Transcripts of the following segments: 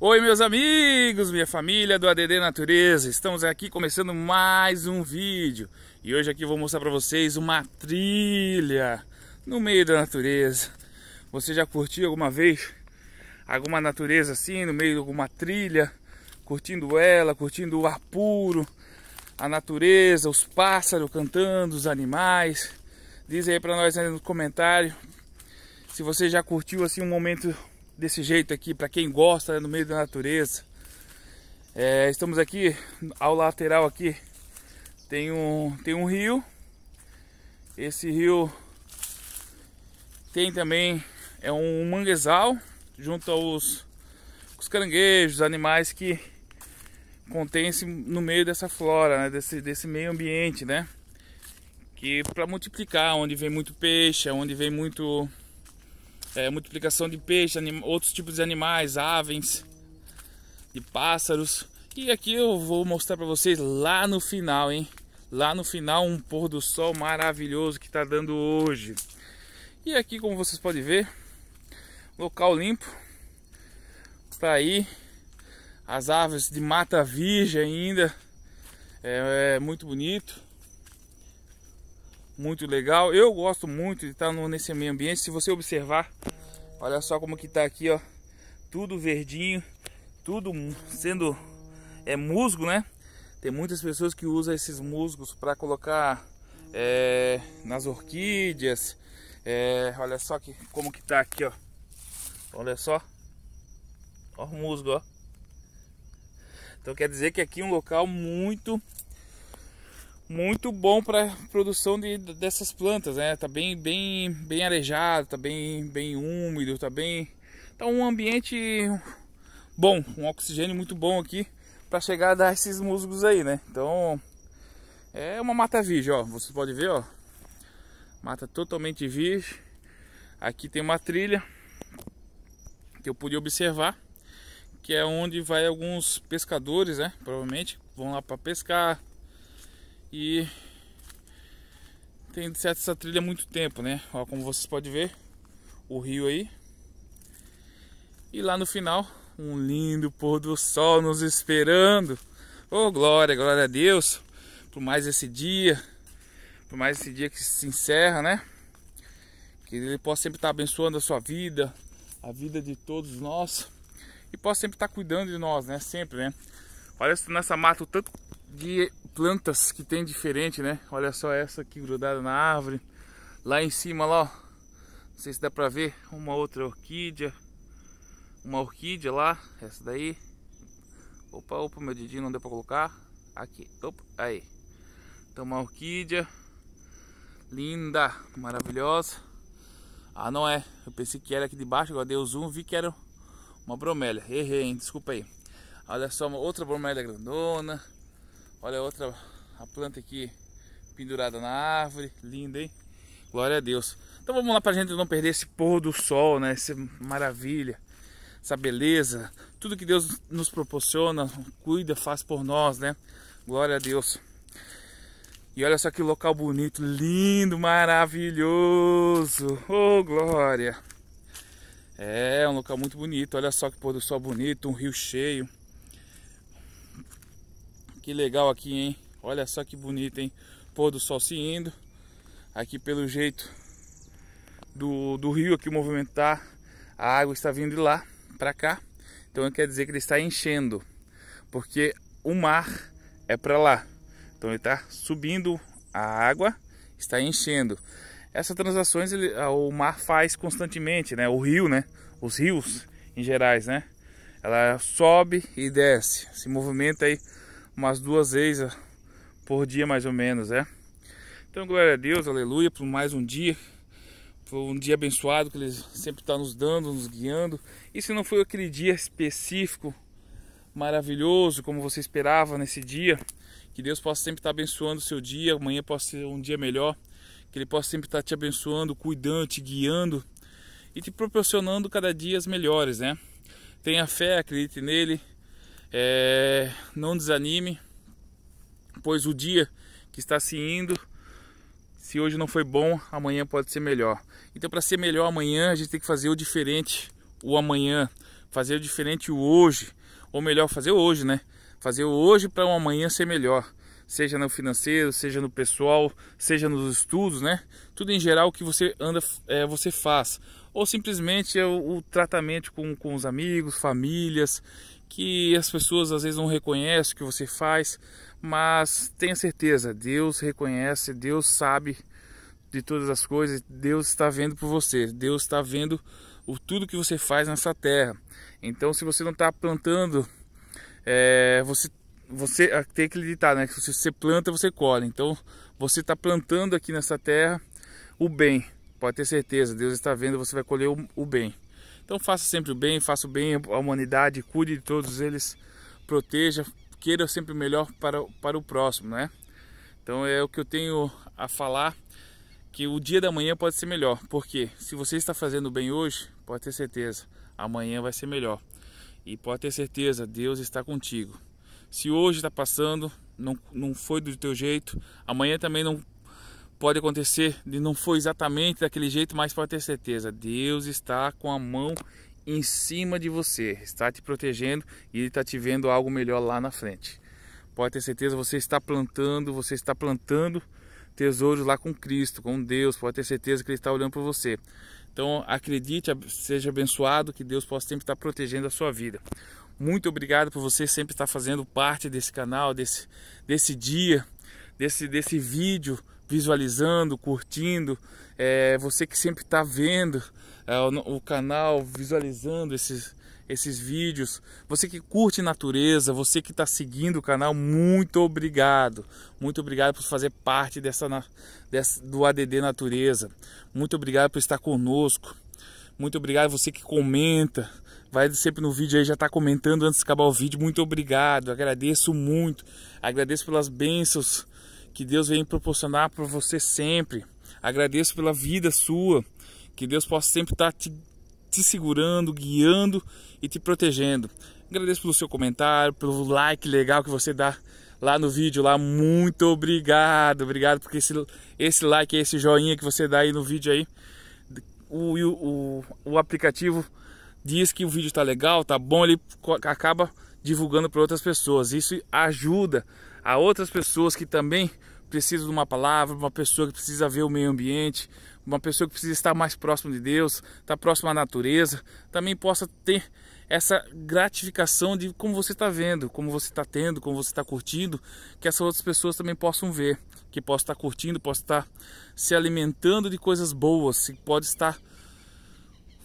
Oi, meus amigos, minha família do ADD Natureza. Estamos aqui começando mais um vídeo. E hoje aqui vou mostrar para vocês uma trilha no meio da natureza. Você já curtiu alguma vez alguma natureza assim, no meio de alguma trilha, curtindo ela, curtindo o ar puro, a natureza, os pássaros cantando, os animais? Diz aí para nós aí no comentário se você já curtiu assim um momento desse jeito aqui, para quem gosta, né, no meio da natureza. É, estamos aqui, ao lateral aqui, tem um, tem um rio. Esse rio tem também, é um manguezal, junto aos caranguejos, animais que contém-se no meio dessa flora, né? desse, desse meio ambiente, né? Que para multiplicar, onde vem muito peixe, onde vem muito é, multiplicação de peixe, outros tipos de animais, aves, de pássaros. E aqui eu vou mostrar para vocês lá no final, hein? Lá no final um pôr do sol maravilhoso que está dando hoje. E aqui como vocês podem ver, local limpo Está aí as aves de mata virgem ainda. É, é muito bonito muito legal. Eu gosto muito de estar nesse meio ambiente. Se você observar, olha só como que tá aqui, ó. Tudo verdinho, tudo sendo é musgo, né? Tem muitas pessoas que usam esses musgos para colocar é, nas orquídeas. É, olha só que, como que tá aqui, ó. Olha só. Ó o musgo, ó. Então quer dizer que aqui é um local muito muito bom para produção de, dessas plantas, né? Tá bem, bem, bem arejado, tá bem, bem úmido, tá bem, tá um ambiente bom, um oxigênio muito bom aqui para chegar a dar esses musgos aí, né? Então é uma mata virgem, ó. Você pode ver, ó, mata totalmente virgem. Aqui tem uma trilha que eu pude observar, que é onde vai alguns pescadores, né? Provavelmente vão lá para pescar e tem certo essa trilha há muito tempo, né? Ó, como vocês podem ver, o rio aí. E lá no final, um lindo pôr do sol nos esperando. Oh, glória, glória a Deus por mais esse dia, por mais esse dia que se encerra, né? Que ele possa sempre estar abençoando a sua vida, a vida de todos nós e possa sempre estar cuidando de nós, né? Sempre, né? Olha nessa mata o tanto de plantas que tem diferente, né? Olha só essa aqui grudada na árvore. Lá em cima, lá, ó. Não sei se dá pra ver. Uma outra orquídea. Uma orquídea lá. Essa daí. Opa, opa, meu dedinho não deu pra colocar. Aqui, opa, aí. Então, uma orquídea. Linda, maravilhosa. Ah, não é. Eu pensei que era aqui debaixo. agora dei o zoom, vi que era uma bromélia. Errei, hein? Desculpa aí. Olha só, uma outra bromélia grandona. Olha a outra, a planta aqui pendurada na árvore. Linda, hein? Glória a Deus. Então vamos lá para a gente não perder esse pôr do sol, né? Essa maravilha, essa beleza. Tudo que Deus nos proporciona, cuida, faz por nós, né? Glória a Deus. E olha só que local bonito, lindo, maravilhoso. Oh, glória. É, um local muito bonito. Olha só que pôr do sol bonito, um rio cheio. Que legal aqui, hein? Olha só que bonito, hein? Pôr do sol se indo. Aqui pelo jeito do, do rio aqui movimentar tá, A água está vindo de lá para cá. Então quer dizer que ele está enchendo. Porque o mar é para lá. Então ele está subindo a água, está enchendo. Essas transações ele, ah, o mar faz constantemente, né? O rio, né? Os rios em gerais, né? Ela sobe e desce, se movimenta aí umas duas vezes por dia mais ou menos, é. Então glória a Deus, aleluia, por mais um dia, por um dia abençoado que Ele sempre está nos dando, nos guiando. E se não foi aquele dia específico, maravilhoso, como você esperava nesse dia, que Deus possa sempre estar tá abençoando o seu dia, amanhã possa ser um dia melhor, que Ele possa sempre estar tá te abençoando, cuidando, te guiando e te proporcionando cada dia as melhores, né? Tenha fé, acredite nele é, não desanime, pois o dia que está se indo, se hoje não foi bom, amanhã pode ser melhor. Então, para ser melhor amanhã, a gente tem que fazer o diferente o amanhã, fazer o diferente o hoje, ou melhor, fazer hoje, né? Fazer hoje para o um amanhã ser melhor, seja no financeiro, seja no pessoal, seja nos estudos, né? Tudo em geral que você anda, é, você faz, ou simplesmente é o, o tratamento com, com os amigos, famílias que as pessoas às vezes não reconhecem o que você faz, mas tenha certeza, Deus reconhece, Deus sabe de todas as coisas, Deus está vendo por você, Deus está vendo o tudo que você faz nessa terra. Então, se você não está plantando, é, você você ah, tem que acreditar, né? Que se você planta, você colhe. Então, você está plantando aqui nessa terra o bem. Pode ter certeza, Deus está vendo, você vai colher o, o bem. Então faça sempre o bem, faça o bem à humanidade, cuide de todos eles, proteja, queira sempre o melhor para, para o próximo, né? Então é o que eu tenho a falar, que o dia da manhã pode ser melhor, porque se você está fazendo bem hoje, pode ter certeza, amanhã vai ser melhor. E pode ter certeza, Deus está contigo. Se hoje está passando, não, não foi do teu jeito, amanhã também não pode acontecer de não foi exatamente daquele jeito, mas pode ter certeza, Deus está com a mão em cima de você, está te protegendo e está te vendo algo melhor lá na frente. Pode ter certeza, você está plantando, você está plantando tesouros lá com Cristo, com Deus, pode ter certeza que ele está olhando para você. Então acredite, seja abençoado, que Deus possa sempre estar protegendo a sua vida. Muito obrigado por você sempre estar fazendo parte desse canal, desse, desse dia, desse, desse vídeo visualizando, curtindo, é, você que sempre está vendo é, o, o, canal, visualizando esses, esses vídeos, você que curte natureza, você que está seguindo o canal, muito obrigado, muito obrigado por fazer parte dessa, dessa do ADD Natureza, muito obrigado por estar conosco, muito obrigado você que comenta, vai sempre no vídeo aí, já está comentando antes de acabar o vídeo. Muito obrigado, agradeço muito, agradeço pelas bênçãos que Deus venha proporcionar para você sempre. Agradeço pela vida sua. Que Deus possa sempre estar te, te segurando, guiando e te protegendo. Agradeço pelo seu comentário, pelo like legal que você dá lá no vídeo lá. Muito obrigado, obrigado porque esse, esse like, esse joinha que você dá aí no vídeo aí, o, o, o aplicativo diz que o vídeo tá legal, tá bom, ele acaba divulgando para outras pessoas. Isso ajuda a outras pessoas que também precisam de uma palavra, uma pessoa que precisa ver o meio ambiente, uma pessoa que precisa estar mais próximo de Deus, estar próximo à natureza, também possa ter essa gratificação de como você está vendo, como você está tendo, como você está curtindo, que essas outras pessoas também possam ver, que possa estar curtindo, possa estar se alimentando de coisas boas, que pode estar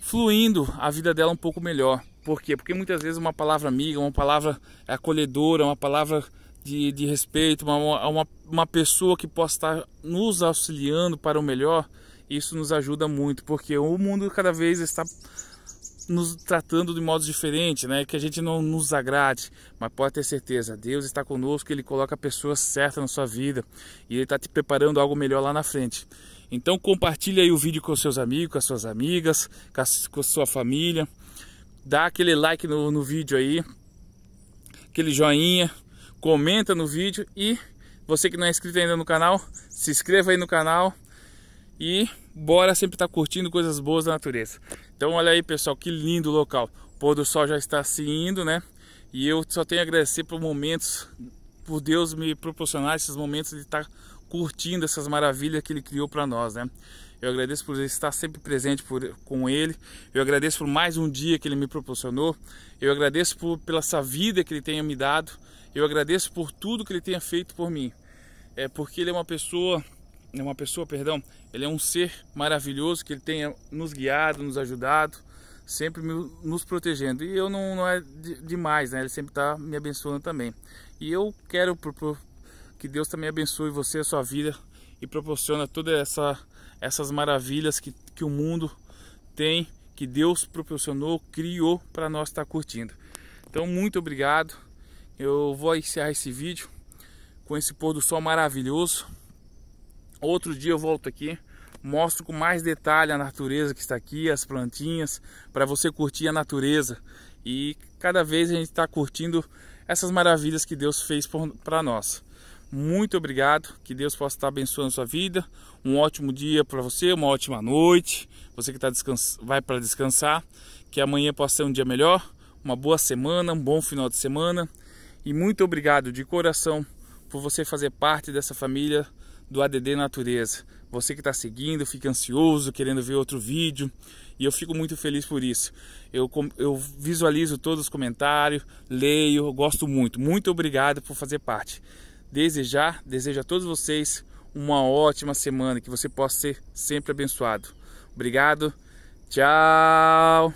fluindo a vida dela um pouco melhor. Por quê? Porque muitas vezes uma palavra amiga, uma palavra acolhedora, uma palavra de, de respeito, uma, uma, uma pessoa que possa estar nos auxiliando para o melhor, isso nos ajuda muito, porque o mundo cada vez está nos tratando de modos diferentes, né? Que a gente não nos agrade, mas pode ter certeza, Deus está conosco, Ele coloca a pessoa certa na sua vida e Ele está te preparando algo melhor lá na frente. Então compartilha aí o vídeo com seus amigos, com as suas amigas, com a, com a sua família, dá aquele like no, no vídeo aí, aquele joinha comenta no vídeo e você que não é inscrito ainda no canal, se inscreva aí no canal e bora sempre estar tá curtindo coisas boas da natureza. Então olha aí pessoal, que lindo local. O pôr do sol já está se indo, né? E eu só tenho a agradecer por momentos, por Deus me proporcionar esses momentos de estar tá curtindo essas maravilhas que Ele criou para nós, né? Eu agradeço por estar sempre presente por, com Ele. Eu agradeço por mais um dia que Ele me proporcionou. Eu agradeço por, pela essa vida que Ele tenha me dado. Eu agradeço por tudo que ele tenha feito por mim. É porque ele é uma pessoa, é uma pessoa, perdão, ele é um ser maravilhoso que ele tenha nos guiado, nos ajudado, sempre nos protegendo. E eu não, não é demais, né? Ele sempre está me abençoando também. E eu quero que Deus também abençoe você, a sua vida e proporciona todas essa, essas maravilhas que, que o mundo tem, que Deus proporcionou, criou para nós estar tá curtindo. Então, muito obrigado. Eu vou encerrar esse vídeo com esse pôr do sol maravilhoso. Outro dia eu volto aqui, mostro com mais detalhe a natureza que está aqui, as plantinhas, para você curtir a natureza. E cada vez a gente está curtindo essas maravilhas que Deus fez para nós. Muito obrigado, que Deus possa estar abençoando a sua vida. Um ótimo dia para você, uma ótima noite. Você que tá descans... vai para descansar, que amanhã possa ser um dia melhor, uma boa semana, um bom final de semana. E muito obrigado de coração por você fazer parte dessa família do ADD Natureza. Você que está seguindo, fica ansioso, querendo ver outro vídeo, e eu fico muito feliz por isso. Eu, eu visualizo todos os comentários, leio, gosto muito. Muito obrigado por fazer parte. Desejar, desejo a todos vocês uma ótima semana, que você possa ser sempre abençoado. Obrigado, tchau!